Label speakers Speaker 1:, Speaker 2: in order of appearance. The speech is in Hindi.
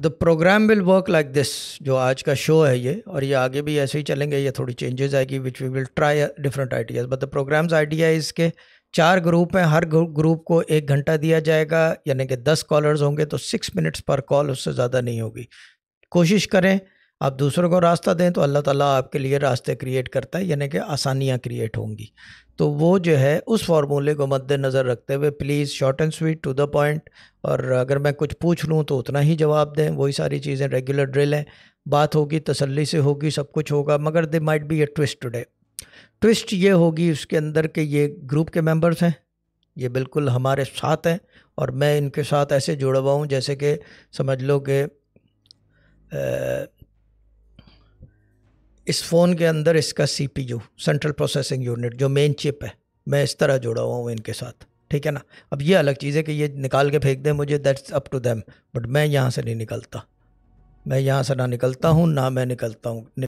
Speaker 1: the program will work like this जो आज का शो है ये और ये आगे भी ऐसे ही चलेंगे ये थोड़ी चेंजेस आएगी which we will try different ideas but the programs idea इसके चार ग्रुप हैं हर ग्रुप को एक घंटा दिया जाएगा यानी कि दस कॉलर्स होंगे तो सिक्स मिनट्स पर कॉल उससे ज़्यादा नहीं होगी कोशिश करें आप दूसरों को रास्ता दें तो अल्लाह ताला आपके लिए रास्ते क्रिएट करता है यानी कि आसानियाँ क्रिएट होंगी तो वो जो है उस फार्मूले को मद्देनज़र रखते हुए please short and sweet to the point और अगर मैं कुछ पूछ लूँ तो उतना ही जवाब दें वही सारी चीज़ें रेगुलर ड्रिल हैं बात होगी तसल्ली से होगी सब कुछ होगा मगर they might be a twist today twist ये होगी उसके अंदर के ये ग्रुप के मेम्बर्स हैं ये बिल्कुल हमारे साथ हैं और मैं इनके साथ ऐसे जुड़वाऊँ हुआ हूँ जैसे कि समझ लो कि इस फ़ोन के अंदर इसका सीपीयू सेंट्रल प्रोसेसिंग यूनिट जो मेन चिप है मैं इस तरह जुड़ा हुआ हूँ इनके साथ ठीक है ना अब ये अलग चीज़ है कि ये निकाल के फेंक दें मुझे that's up to them but मैं यहाँ से नहीं निकलता मैं यहाँ से ना निकलता हूँ ना मैं निकलता हूँ